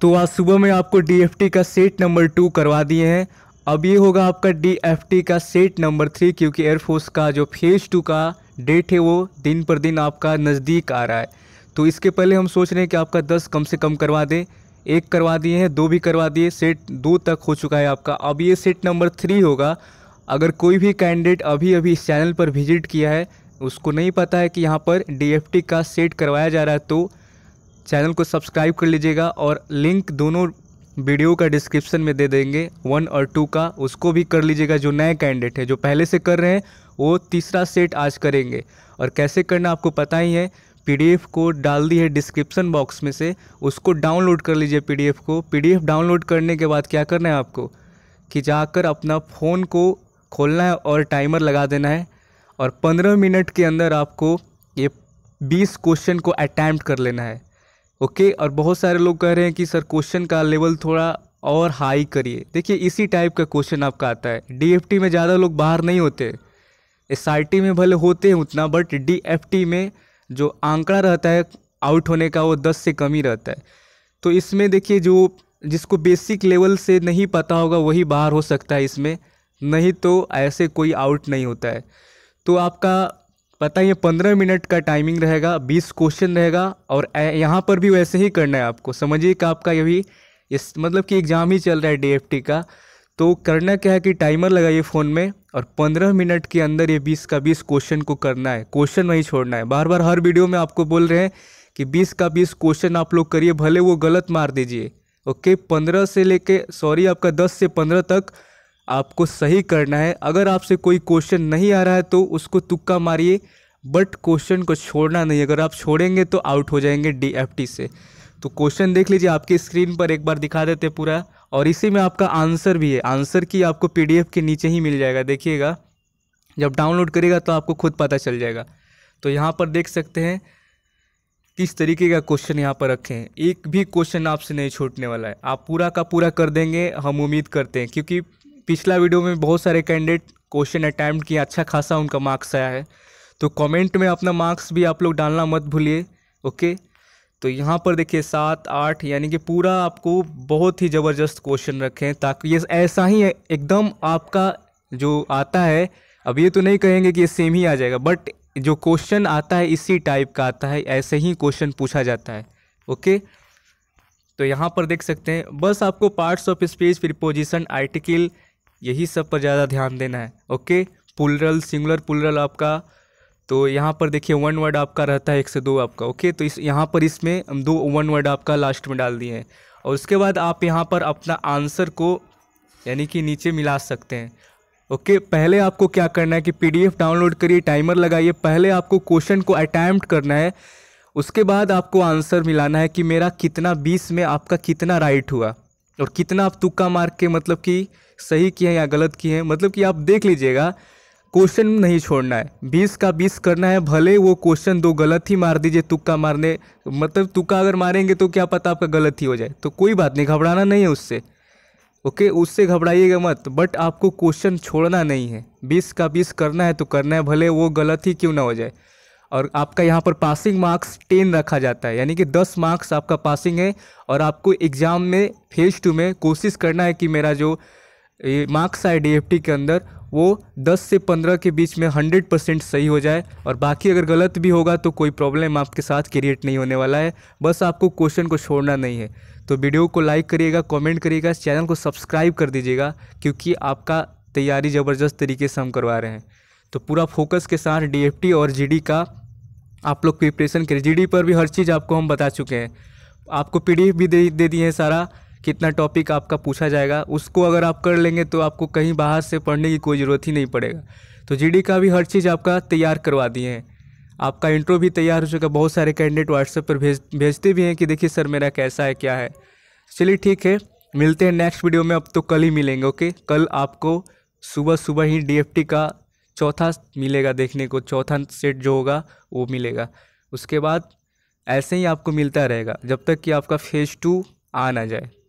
तो आज सुबह में आपको डी का सेट नंबर टू करवा दिए हैं अब ये होगा आपका डी का सेट नंबर थ्री क्योंकि एयरफोर्स का जो फेज़ टू का डेट है वो दिन पर दिन आपका नज़दीक आ रहा है तो इसके पहले हम सोच रहे हैं कि आपका दस कम से कम करवा दें एक करवा दिए हैं दो भी करवा दिए सेट दो तक हो चुका है आपका अब ये सेट नंबर थ्री होगा अगर कोई भी कैंडिडेट अभी अभी इस चैनल पर विजिट किया है उसको नहीं पता है कि यहाँ पर डी का सेट करवाया जा रहा है तो चैनल को सब्सक्राइब कर लीजिएगा और लिंक दोनों वीडियो का डिस्क्रिप्शन में दे देंगे वन और टू का उसको भी कर लीजिएगा जो नए कैंडिडेट हैं जो पहले से कर रहे हैं वो तीसरा सेट आज करेंगे और कैसे करना आपको पता ही है पीडीएफ को डाल दी है डिस्क्रिप्शन बॉक्स में से उसको डाउनलोड कर लीजिए पीडीएफ को पीडीएफ डाउनलोड करने के बाद क्या करना है आपको कि जाकर अपना फ़ोन को खोलना है और टाइमर लगा देना है और पंद्रह मिनट के अंदर आपको ये बीस क्वेश्चन को अटैम्प्ट कर लेना है ओके और बहुत सारे लोग कह रहे हैं कि सर क्वेश्चन का लेवल थोड़ा और हाई करिए देखिए इसी टाइप का क्वेश्चन आपका आता है डीएफटी में ज़्यादा लोग बाहर नहीं होते एसआरटी में भले होते हैं उतना बट डीएफटी में जो आंकड़ा रहता है आउट होने का वो दस से कम ही रहता है तो इसमें देखिए जो जिसको बेसिक लेवल से नहीं पता होगा वही बाहर हो सकता है इसमें नहीं तो ऐसे कोई आउट नहीं होता है तो आपका पता ये पंद्रह मिनट का टाइमिंग रहेगा बीस क्वेश्चन रहेगा और यहाँ पर भी वैसे ही करना है आपको समझिए कि आपका ये भी इस मतलब कि एग्ज़ाम ही चल रहा है डी का तो करना क्या है कि टाइमर लगाइए फ़ोन में और पंद्रह मिनट के अंदर ये बीस का बीस क्वेश्चन को करना है क्वेश्चन वहीं छोड़ना है बार बार हर वीडियो में आपको बोल रहे हैं कि बीस का बीस क्वेश्चन आप लोग करिए भले वो गलत मार दीजिए ओके पंद्रह से लेके सॉरी आपका दस से पंद्रह तक आपको सही करना है अगर आपसे कोई क्वेश्चन नहीं आ रहा है तो उसको तुक्का मारिए बट क्वेश्चन को छोड़ना नहीं अगर आप छोड़ेंगे तो आउट हो जाएंगे डी से तो क्वेश्चन देख लीजिए आपकी स्क्रीन पर एक बार दिखा देते पूरा और इसी में आपका आंसर भी है आंसर की आपको पी के नीचे ही मिल जाएगा देखिएगा जब डाउनलोड करेगा तो आपको खुद पता चल जाएगा तो यहाँ पर देख सकते हैं किस तरीके का क्वेश्चन यहाँ पर रखे हैं एक भी क्वेश्चन आपसे नहीं छूटने वाला है आप पूरा का पूरा कर देंगे हम उम्मीद करते हैं क्योंकि पिछला वीडियो में बहुत सारे कैंडिडेट क्वेश्चन अटैम्प्ट किया अच्छा खासा उनका मार्क्स आया है तो कमेंट में अपना मार्क्स भी आप लोग डालना मत भूलिए ओके तो यहाँ पर देखिए सात आठ यानी कि पूरा आपको बहुत ही ज़बरदस्त क्वेश्चन रखें ताकि ये ऐसा ही एकदम आपका जो आता है अब ये तो नहीं कहेंगे कि ये सेम ही आ जाएगा बट जो क्वेश्चन आता है इसी टाइप का आता है ऐसे ही क्वेश्चन पूछा जाता है ओके तो यहाँ पर देख सकते हैं बस आपको parts of speech preposition article यही सब पर ज़्यादा ध्यान देना है ओके पुलरल सिंगुलर पुलरल आपका तो यहाँ पर देखिए वन वर्ड आपका रहता है एक से दो आपका ओके तो इस यहाँ पर इसमें दो वन वर्ड आपका लास्ट में डाल दिए हैं और उसके बाद आप यहाँ पर अपना आंसर को यानी कि नीचे मिला सकते हैं ओके पहले आपको क्या करना है कि पीडीएफ डाउनलोड करिए टाइमर लगाइए पहले आपको क्वेश्चन को अटैम्प्ट करना है उसके बाद आपको आंसर मिलाना है कि मेरा कितना बीस में आपका कितना राइट हुआ और कितना आप तुक्का मार के मतलब कि सही किए हैं या गलत किए हैं मतलब कि आप देख लीजिएगा क्वेश्चन नहीं छोड़ना है बीस का बीस करना है भले वो क्वेश्चन दो गलत ही मार दीजिए तुक्का मारने मतलब तुक्का अगर मारेंगे तो क्या पता आपका गलत ही हो जाए तो कोई बात नहीं घबराना नहीं है उससे ओके उससे घबराइएगा मत बट आपको क्वेश्चन छोड़ना नहीं है बीस का बीस करना है तो करना है भले वो गलत ही क्यों ना हो जाए और आपका यहाँ पर पासिंग मार्क्स टेन रखा जाता है यानी कि दस मार्क्स आपका पासिंग है और आपको एग्ज़ाम में फेज टू में कोशिश करना है कि मेरा जो मार्क्स आए डी के अंदर वो 10 से 15 के बीच में 100 परसेंट सही हो जाए और बाकी अगर गलत भी होगा तो कोई प्रॉब्लम आपके साथ क्रिएट नहीं होने वाला है बस आपको क्वेश्चन को छोड़ना नहीं है तो वीडियो को लाइक करिएगा कमेंट करिएगा चैनल को सब्सक्राइब कर दीजिएगा क्योंकि आपका तैयारी ज़बरदस्त तरीके से हम करवा रहे हैं तो पूरा फोकस के साथ डी और जी का आप लोग प्रिपरेशन करिए जी पर भी हर चीज़ आपको हम बता चुके हैं आपको पी भी दे, दे दिए हैं सारा कितना टॉपिक आपका पूछा जाएगा उसको अगर आप कर लेंगे तो आपको कहीं बाहर से पढ़ने की कोई ज़रूरत ही नहीं पड़ेगा तो जी का भी हर चीज़ आपका तैयार करवा दिए हैं आपका इंट्रो भी तैयार हो चुका बहुत सारे कैंडिडेट व्हाट्सएप पर भेज भेजते भी हैं कि देखिए सर मेरा कैसा है क्या है चलिए ठीक है मिलते हैं नेक्स्ट वीडियो में अब तो कल ही मिलेंगे ओके कल आपको सुबह सुबह ही डी का चौथा मिलेगा देखने को चौथा सेट जो होगा वो मिलेगा उसके बाद ऐसे ही आपको मिलता रहेगा जब तक कि आपका फेज़ टू आ ना जाए